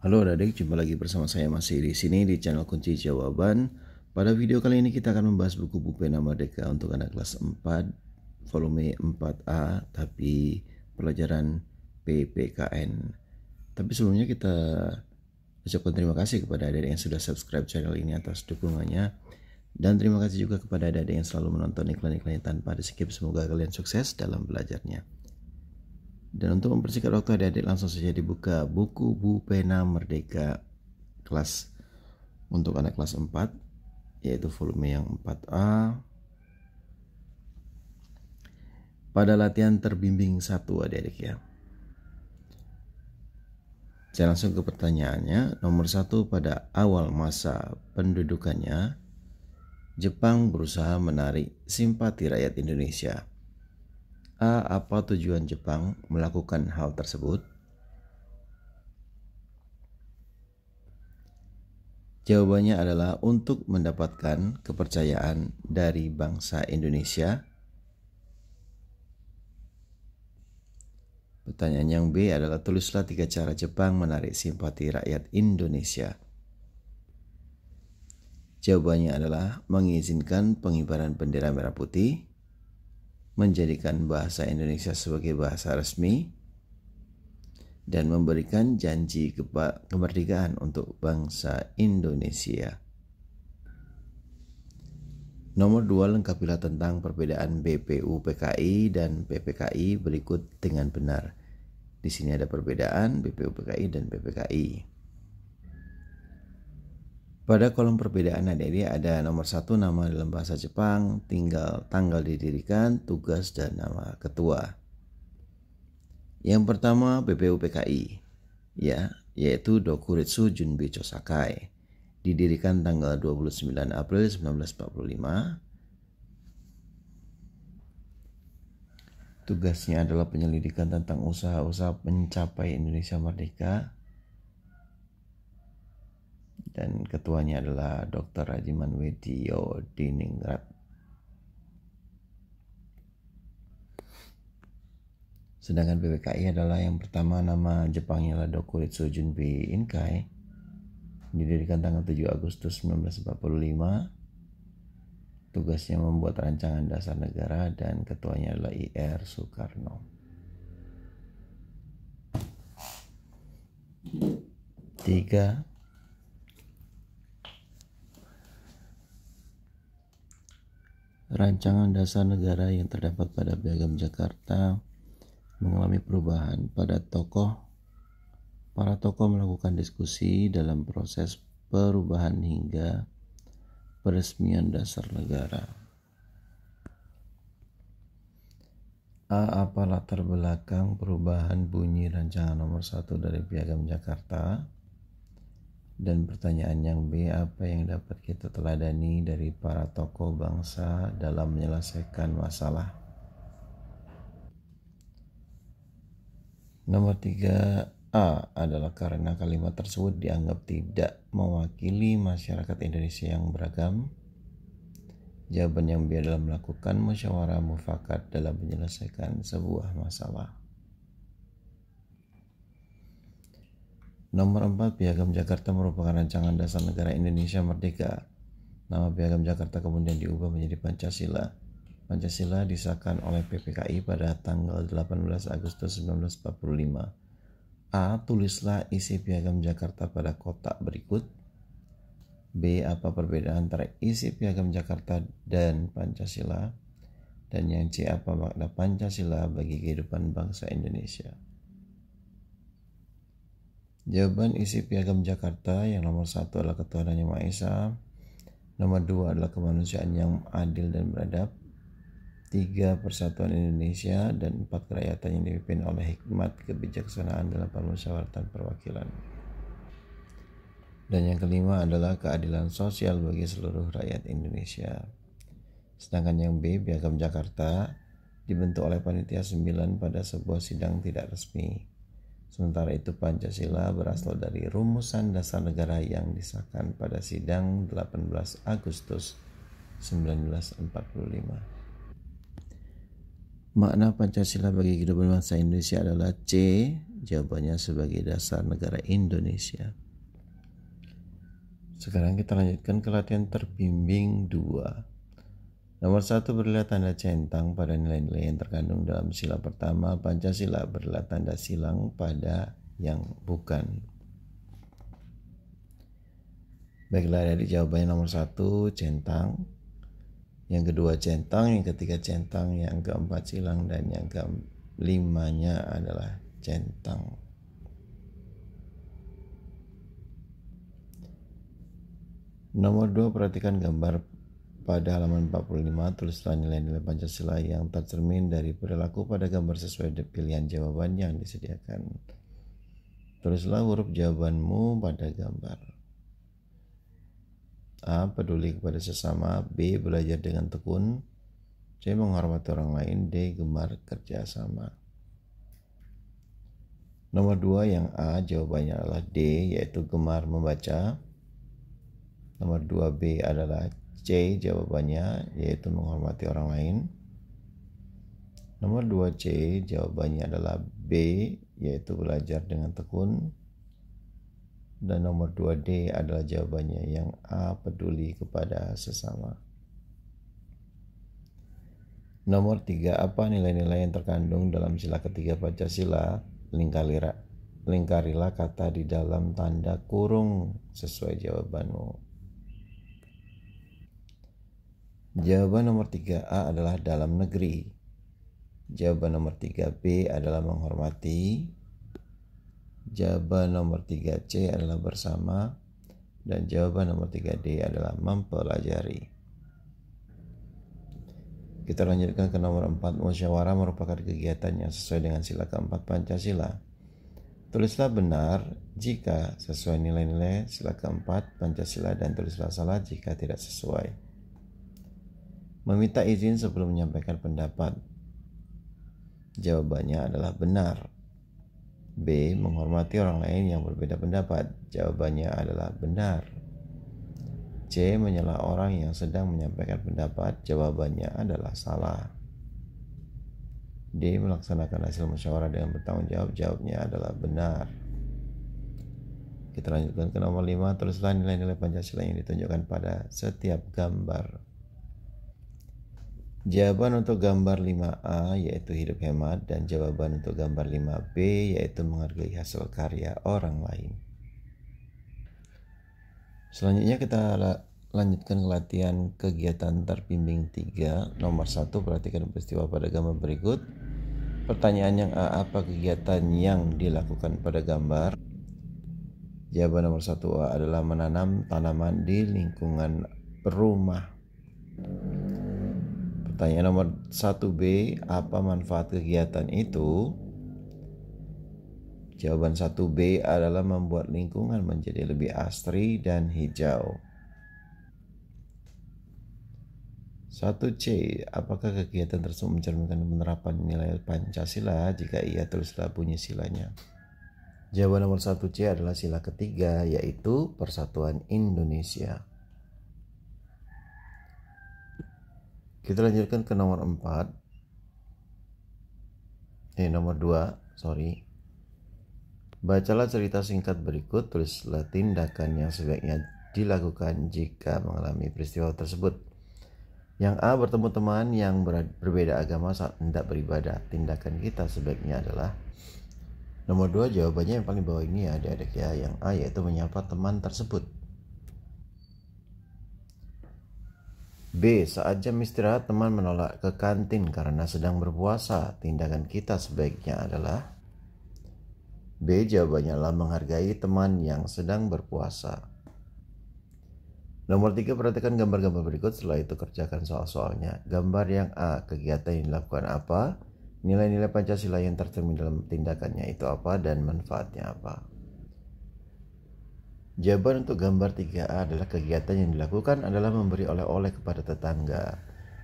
Halo adik, adik jumpa lagi bersama saya masih di sini di channel Kunci Jawaban. Pada video kali ini kita akan membahas buku nama Merdeka untuk anak kelas 4, volume 4A, tapi pelajaran PPKN. Tapi sebelumnya kita ucapkan terima kasih kepada adik adik yang sudah subscribe channel ini atas dukungannya. Dan terima kasih juga kepada adik yang selalu menonton iklan-iklan tanpa di skip. Semoga kalian sukses dalam belajarnya. Dan untuk mempersingkat waktu adik-adik langsung saja dibuka buku Bu Pena Merdeka kelas untuk anak kelas 4 yaitu volume yang 4A. Pada latihan terbimbing satu adik-adik ya. Saya langsung ke pertanyaannya. Nomor satu pada awal masa pendudukannya, Jepang berusaha menarik simpati rakyat Indonesia A. Apa tujuan Jepang melakukan hal tersebut? Jawabannya adalah untuk mendapatkan kepercayaan dari bangsa Indonesia. Pertanyaan yang B adalah tulislah tiga cara Jepang menarik simpati rakyat Indonesia. Jawabannya adalah mengizinkan pengibaran bendera merah putih, menjadikan bahasa Indonesia sebagai bahasa resmi dan memberikan janji kemerdekaan untuk bangsa Indonesia. Nomor 2 lengkapilah tentang perbedaan BPU PKI dan PPKI berikut dengan benar. Di sini ada perbedaan BPU PKI dan PPKI. Pada kolom perbedaan ada ini ada nomor satu nama dalam bahasa Jepang, tinggal tanggal didirikan, tugas dan nama ketua. Yang pertama BPUPKI, ya, yaitu Dokuritsu Junbeicho Sakai. Didirikan tanggal 29 April 1945. Tugasnya adalah penyelidikan tentang usaha-usaha mencapai Indonesia Merdeka dan ketuanya adalah Dr. Rajiman Wedio Diningrat. Sedangkan PPKI adalah yang pertama nama Jepangnya adalah Dokuritsu Junpei Inkai. Didirikan tanggal 7 Agustus 1945. Tugasnya membuat rancangan dasar negara dan ketuanya adalah IR Soekarno. Tiga, Rancangan Dasar Negara yang terdapat pada Piagam Jakarta mengalami perubahan pada tokoh para tokoh melakukan diskusi dalam proses perubahan hingga peresmian dasar negara. A. Apa latar belakang perubahan bunyi rancangan nomor satu dari Piagam Jakarta? Dan pertanyaan yang B, apa yang dapat kita teladani dari para tokoh bangsa dalam menyelesaikan masalah? Nomor 3 A adalah karena kalimat tersebut dianggap tidak mewakili masyarakat Indonesia yang beragam. Jawaban yang B adalah melakukan musyawarah mufakat dalam menyelesaikan sebuah masalah. Nomor 4 Piagam Jakarta merupakan rancangan dasar negara Indonesia Merdeka. Nama Piagam Jakarta kemudian diubah menjadi Pancasila. Pancasila disahkan oleh PPKI pada tanggal 18 Agustus 1945. A. Tulislah isi Piagam Jakarta pada kotak berikut. B. Apa perbedaan antara isi Piagam Jakarta dan Pancasila? Dan yang C. Apa makna Pancasila bagi kehidupan bangsa Indonesia? Jawaban isi piagam Jakarta yang nomor satu adalah ketuhanan yang Maha Esa, nomor dua adalah kemanusiaan yang adil dan beradab, tiga persatuan Indonesia, dan empat kerakyatan yang dipimpin oleh hikmat kebijaksanaan dalam permusyawaratan perwakilan. Dan yang kelima adalah keadilan sosial bagi seluruh rakyat Indonesia. Sedangkan yang B, Piagam Jakarta, dibentuk oleh Panitia 9 pada sebuah sidang tidak resmi Sementara itu Pancasila berasal dari rumusan dasar negara yang disahkan pada sidang 18 Agustus 1945. Makna Pancasila bagi kehidupan bangsa Indonesia adalah C, jawabannya sebagai dasar negara Indonesia. Sekarang kita lanjutkan ke latihan terbimbing 2. Nomor satu berilah tanda centang pada nilai-nilai yang terkandung dalam sila pertama Pancasila berilah tanda silang pada yang bukan. Baiklah dari jawabannya nomor satu centang, yang kedua centang, yang ketiga centang, yang keempat silang dan yang kelimanya adalah centang. Nomor dua perhatikan gambar pada halaman 45 tulislah nilai-nilai Pancasila yang tercermin dari perilaku pada gambar sesuai pilihan jawaban yang disediakan. Tulislah huruf jawabanmu pada gambar. A. Peduli kepada sesama B. Belajar dengan tekun C. Menghormati orang lain D. Gemar kerjasama Nomor 2 yang A jawabannya adalah D yaitu gemar membaca Nomor 2B adalah C jawabannya yaitu menghormati orang lain. Nomor 2C jawabannya adalah B yaitu belajar dengan tekun. Dan nomor 2D adalah jawabannya yang A peduli kepada sesama. Nomor 3 apa nilai-nilai yang terkandung dalam sila ketiga Pancasila? lingkarilah kata di dalam tanda kurung sesuai jawabanmu. Jawaban nomor 3A adalah dalam negeri. Jawaban nomor 3B adalah menghormati. Jawaban nomor 3C adalah bersama. Dan jawaban nomor 3D adalah mempelajari. Kita lanjutkan ke nomor 4. Musyawarah merupakan kegiatan yang sesuai dengan sila keempat Pancasila. Tulislah benar jika sesuai nilai-nilai sila keempat Pancasila dan tulislah salah jika tidak sesuai. Meminta izin sebelum menyampaikan pendapat. Jawabannya adalah benar. B. Menghormati orang lain yang berbeda pendapat. Jawabannya adalah benar. C. Menyela orang yang sedang menyampaikan pendapat. Jawabannya adalah salah. D. Melaksanakan hasil musyawarah dengan bertanggung jawab Jawabnya adalah benar Kita lanjutkan ke nomor 5 Teruslah nilai-nilai Pancasila yang ditunjukkan pada setiap gambar Jawaban untuk gambar 5A yaitu hidup hemat dan jawaban untuk gambar 5B yaitu menghargai hasil karya orang lain. Selanjutnya kita lanjutkan latihan kegiatan terbimbing 3 nomor 1 perhatikan peristiwa pada gambar berikut. Pertanyaan yang A apa kegiatan yang dilakukan pada gambar? Jawaban nomor 1A adalah menanam tanaman di lingkungan rumah. Pertanyaan nomor 1B, apa manfaat kegiatan itu? Jawaban 1B adalah membuat lingkungan menjadi lebih asri dan hijau. 1C, apakah kegiatan tersebut mencerminkan penerapan nilai Pancasila? Jika ia teruslah punya silanya. Jawaban nomor 1C adalah sila ketiga, yaitu Persatuan Indonesia. Kita lanjutkan ke nomor 4. Eh, nomor 2, sorry. Bacalah cerita singkat berikut, tulislah tindakan yang sebaiknya dilakukan jika mengalami peristiwa tersebut. Yang A bertemu teman yang berbeda agama saat hendak beribadah. Tindakan kita sebaiknya adalah Nomor 2 jawabannya yang paling bawah ini ya ada adik ya Yang A yaitu menyapa teman tersebut B. Saat jam istirahat teman menolak ke kantin karena sedang berpuasa. Tindakan kita sebaiknya adalah B. Jawabannya adalah menghargai teman yang sedang berpuasa. Nomor 3 perhatikan gambar-gambar berikut setelah itu kerjakan soal-soalnya. Gambar yang A, kegiatan yang dilakukan apa? Nilai-nilai Pancasila yang tercermin dalam tindakannya itu apa dan manfaatnya apa? Jawaban untuk gambar 3A adalah kegiatan yang dilakukan adalah memberi oleh-oleh kepada tetangga.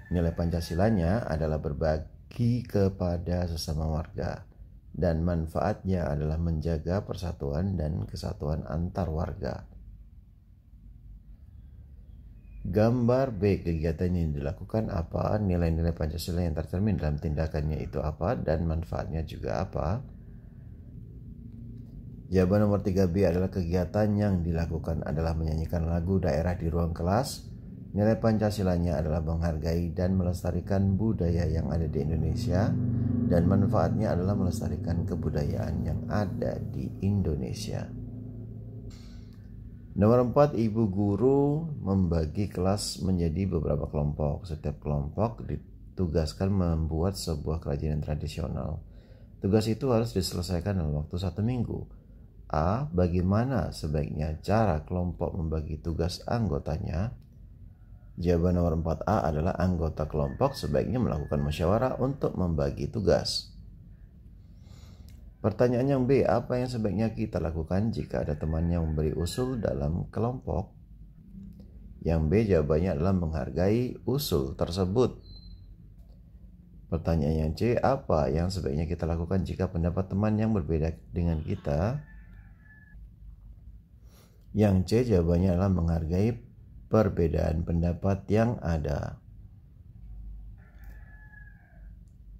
Nilai Pancasilanya adalah berbagi kepada sesama warga dan manfaatnya adalah menjaga persatuan dan kesatuan antar warga. Gambar B kegiatan yang dilakukan apa, nilai-nilai Pancasila yang tercermin dalam tindakannya itu apa dan manfaatnya juga apa. Jawaban nomor 3B adalah kegiatan yang dilakukan adalah menyanyikan lagu daerah di ruang kelas. Nilai Pancasilanya adalah menghargai dan melestarikan budaya yang ada di Indonesia dan manfaatnya adalah melestarikan kebudayaan yang ada di Indonesia. Nomor 4, ibu guru membagi kelas menjadi beberapa kelompok. Setiap kelompok ditugaskan membuat sebuah kerajinan tradisional. Tugas itu harus diselesaikan dalam waktu satu minggu. A. Bagaimana sebaiknya cara kelompok membagi tugas anggotanya? Jawaban nomor 4A adalah anggota kelompok sebaiknya melakukan musyawarah untuk membagi tugas. Pertanyaan yang B, apa yang sebaiknya kita lakukan jika ada teman yang memberi usul dalam kelompok? Yang B jawabannya adalah menghargai usul tersebut. Pertanyaan yang C, apa yang sebaiknya kita lakukan jika pendapat teman yang berbeda dengan kita? Yang C jawabannya adalah menghargai perbedaan pendapat yang ada.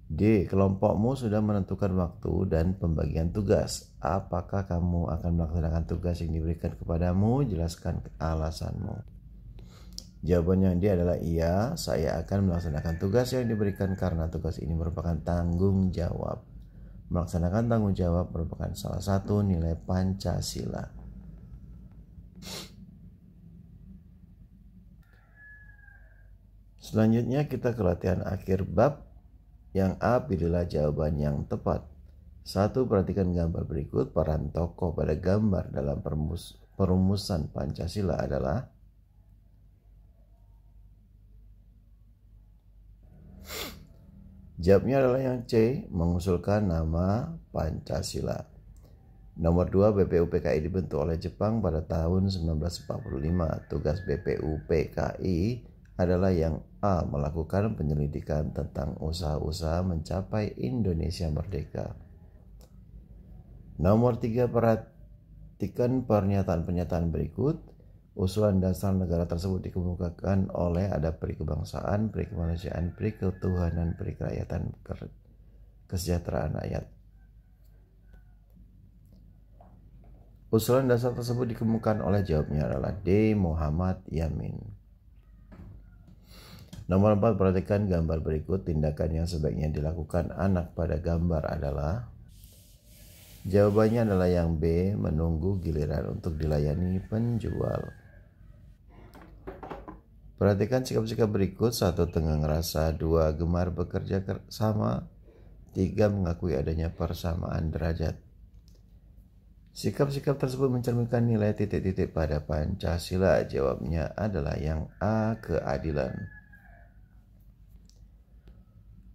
D. Kelompokmu sudah menentukan waktu dan pembagian tugas. Apakah kamu akan melaksanakan tugas yang diberikan kepadamu? Jelaskan alasanmu. Jawaban yang D adalah iya, saya akan melaksanakan tugas yang diberikan karena tugas ini merupakan tanggung jawab. Melaksanakan tanggung jawab merupakan salah satu nilai Pancasila. Selanjutnya kita ke latihan akhir bab yang A pilihlah jawaban yang tepat. Satu perhatikan gambar berikut peran tokoh pada gambar dalam permus perumusan Pancasila adalah Jawabnya adalah yang C, mengusulkan nama Pancasila. Nomor 2, BPUPKI dibentuk oleh Jepang pada tahun 1945. Tugas BPUPKI adalah yang A. Melakukan penyelidikan tentang usaha-usaha mencapai Indonesia merdeka. Nomor 3 perhatikan pernyataan-pernyataan berikut. Usulan dasar negara tersebut dikemukakan oleh ada peri perikemanusiaan peri kemanusiaan, peri ketuhanan, peri kesejahteraan rakyat. Usulan dasar tersebut dikemukakan oleh jawabnya adalah D. Muhammad Yamin. Nomor 4 perhatikan gambar berikut tindakan yang sebaiknya dilakukan anak pada gambar adalah Jawabannya adalah yang B, menunggu giliran untuk dilayani penjual. Perhatikan sikap-sikap berikut, satu tengah ngerasa, dua gemar bekerja sama, tiga mengakui adanya persamaan derajat. Sikap-sikap tersebut mencerminkan nilai titik-titik pada Pancasila. Jawabnya adalah yang A, keadilan.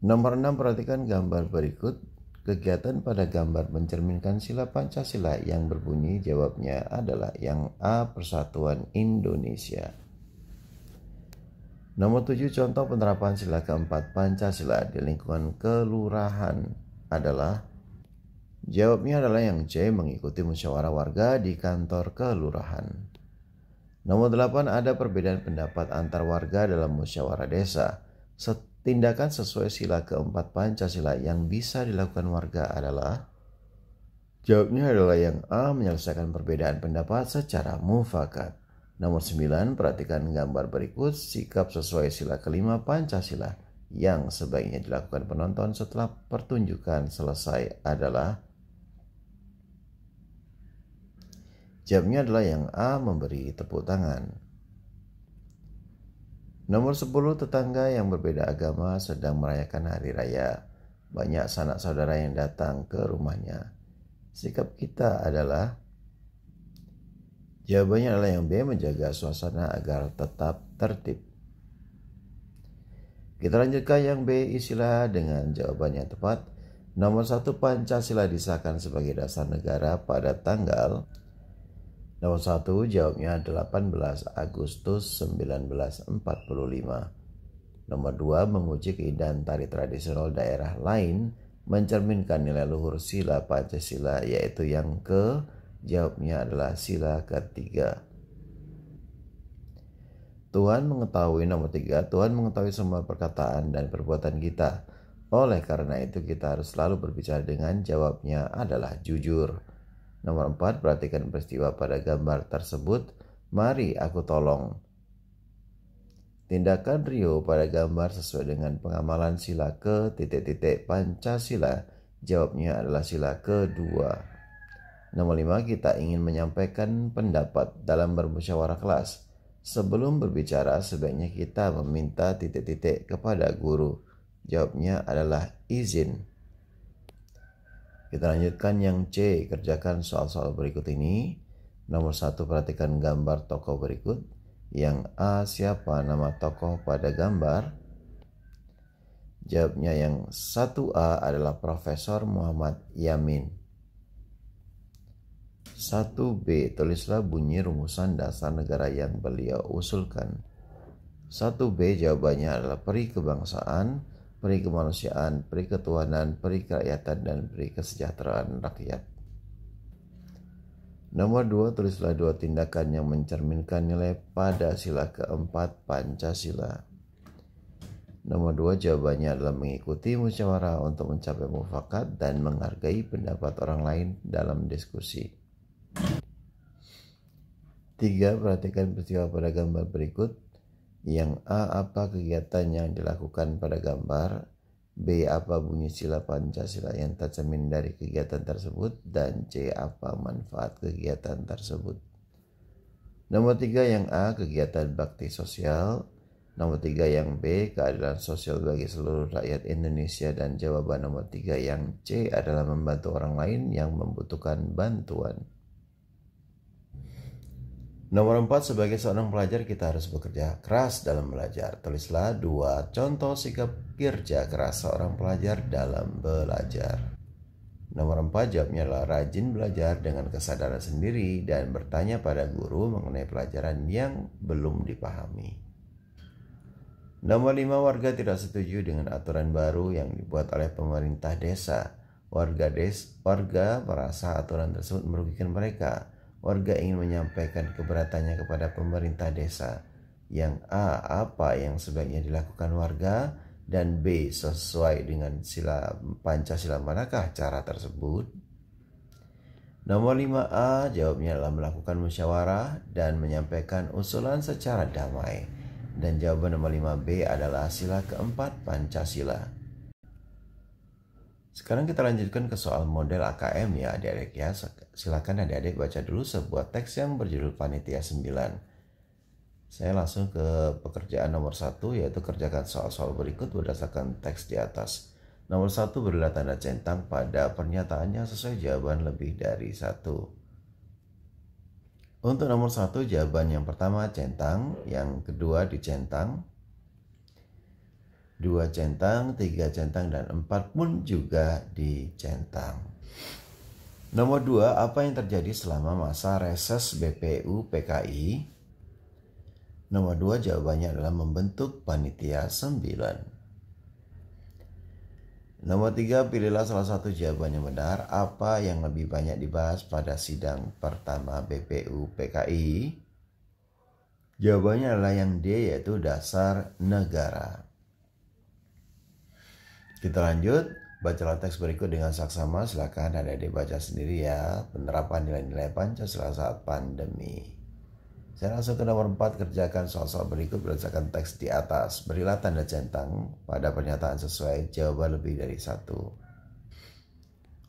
Nomor 6 perhatikan gambar berikut. Kegiatan pada gambar mencerminkan sila Pancasila yang berbunyi jawabnya adalah yang A Persatuan Indonesia. Nomor 7 contoh penerapan sila keempat Pancasila di lingkungan kelurahan adalah Jawabnya adalah yang C mengikuti musyawarah warga di kantor kelurahan. Nomor 8 ada perbedaan pendapat antar warga dalam musyawarah desa. Set Tindakan sesuai sila keempat Pancasila yang bisa dilakukan warga adalah Jawabnya adalah yang A menyelesaikan perbedaan pendapat secara mufakat. Nomor 9, perhatikan gambar berikut sikap sesuai sila kelima Pancasila yang sebaiknya dilakukan penonton setelah pertunjukan selesai adalah Jawabnya adalah yang A memberi tepuk tangan. Nomor 10 tetangga yang berbeda agama sedang merayakan hari raya. Banyak sanak saudara yang datang ke rumahnya. Sikap kita adalah Jawabannya adalah yang B menjaga suasana agar tetap tertib. Kita lanjutkan yang B isilah dengan jawabannya tepat. Nomor satu Pancasila disahkan sebagai dasar negara pada tanggal Nomor satu jawabnya 18 Agustus 1945. Nomor dua menguji keindahan tari tradisional daerah lain mencerminkan nilai luhur sila Pancasila yaitu yang ke jawabnya adalah sila ketiga. Tuhan mengetahui nomor tiga, Tuhan mengetahui semua perkataan dan perbuatan kita. Oleh karena itu kita harus selalu berbicara dengan jawabnya adalah jujur. Nomor 4, perhatikan peristiwa pada gambar tersebut. Mari aku tolong. Tindakan Rio pada gambar sesuai dengan pengamalan sila ke titik-titik Pancasila. Jawabnya adalah sila kedua. Nomor 5, kita ingin menyampaikan pendapat dalam bermusyawarah kelas. Sebelum berbicara, sebaiknya kita meminta titik-titik kepada guru. Jawabnya adalah izin. Kita lanjutkan yang C, kerjakan soal-soal berikut ini. Nomor satu perhatikan gambar tokoh berikut. Yang A, siapa nama tokoh pada gambar? Jawabnya yang 1A adalah Profesor Muhammad Yamin. 1B, tulislah bunyi rumusan dasar negara yang beliau usulkan. 1B jawabannya adalah peri kebangsaan peri kemanusiaan, peri ketuhanan, peri kerakyatan, dan peri kesejahteraan rakyat. Nomor dua, tulislah dua tindakan yang mencerminkan nilai pada sila keempat Pancasila. Nomor dua jawabannya adalah mengikuti musyawarah untuk mencapai mufakat dan menghargai pendapat orang lain dalam diskusi. Tiga, perhatikan peristiwa pada gambar berikut yang A apa kegiatan yang dilakukan pada gambar, B apa bunyi sila Pancasila yang tercermin dari kegiatan tersebut, dan C apa manfaat kegiatan tersebut. Nomor tiga yang A kegiatan bakti sosial, nomor tiga yang B keadilan sosial bagi seluruh rakyat Indonesia dan jawaban nomor tiga yang C adalah membantu orang lain yang membutuhkan bantuan. Nomor empat, sebagai seorang pelajar kita harus bekerja keras dalam belajar. Tulislah dua contoh sikap kerja keras seorang pelajar dalam belajar. Nomor empat, jawabnya adalah rajin belajar dengan kesadaran sendiri dan bertanya pada guru mengenai pelajaran yang belum dipahami. Nomor lima, warga tidak setuju dengan aturan baru yang dibuat oleh pemerintah desa. Warga desa warga merasa aturan tersebut merugikan mereka warga ingin menyampaikan keberatannya kepada pemerintah desa. Yang A. Apa yang sebaiknya dilakukan warga? Dan B. Sesuai dengan sila Pancasila manakah cara tersebut? Nomor 5A jawabnya adalah melakukan musyawarah dan menyampaikan usulan secara damai. Dan jawaban nomor 5B adalah sila keempat Pancasila. Sekarang kita lanjutkan ke soal model AKM ya adik-adik ya. Silakan adik-adik baca dulu sebuah teks yang berjudul Panitia 9. Saya langsung ke pekerjaan nomor 1 yaitu kerjakan soal-soal berikut berdasarkan teks di atas. Nomor 1 berilah tanda centang pada pernyataannya sesuai jawaban lebih dari satu. Untuk nomor 1 jawaban yang pertama centang, yang kedua dicentang, dua centang, tiga centang, dan empat pun juga dicentang. Nomor dua, apa yang terjadi selama masa reses BPU PKI? Nomor dua jawabannya adalah membentuk panitia sembilan. Nomor tiga, pilihlah salah satu jawaban yang benar. Apa yang lebih banyak dibahas pada sidang pertama BPU PKI? Jawabannya adalah yang D yaitu dasar negara. Kita lanjut, bacalah teks berikut dengan saksama. Silakan ada dibaca sendiri ya. Penerapan nilai-nilai Pancasila saat pandemi. Saya langsung ke nomor 4 kerjakan soal-soal berikut berdasarkan teks di atas. Berilah tanda centang pada pernyataan sesuai jawaban lebih dari satu.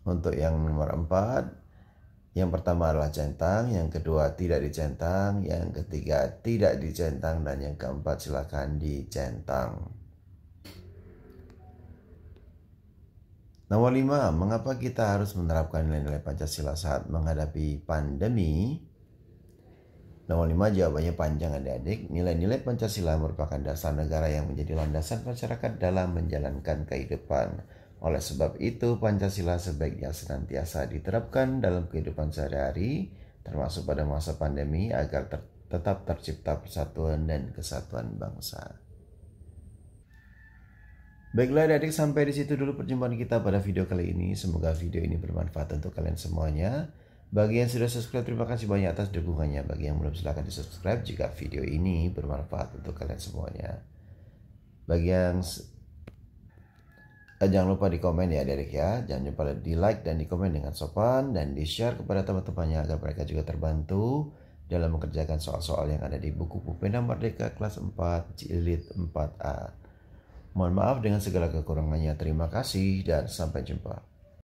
Untuk yang nomor 4, yang pertama adalah centang, yang kedua tidak dicentang, yang ketiga tidak dicentang, dan yang keempat silakan dicentang. Nomor lima, mengapa kita harus menerapkan nilai-nilai Pancasila saat menghadapi pandemi? Nomor lima, jawabannya panjang adik-adik. Nilai-nilai Pancasila merupakan dasar negara yang menjadi landasan masyarakat dalam menjalankan kehidupan. Oleh sebab itu, Pancasila sebaiknya senantiasa diterapkan dalam kehidupan sehari-hari, termasuk pada masa pandemi agar ter tetap tercipta persatuan dan kesatuan bangsa. Baiklah adik-adik sampai di situ dulu perjumpaan kita pada video kali ini. Semoga video ini bermanfaat untuk kalian semuanya. Bagi yang sudah subscribe terima kasih banyak atas dukungannya. Bagi yang belum silahkan di subscribe jika video ini bermanfaat untuk kalian semuanya. Bagi yang eh, jangan lupa di komen ya adik ya. Jangan lupa di like dan di komen dengan sopan dan di share kepada teman-temannya agar mereka juga terbantu dalam mengerjakan soal-soal yang ada di buku Pupena Merdeka kelas 4 Jilid 4A. Mohon maaf dengan segala kekurangannya. Terima kasih dan sampai jumpa.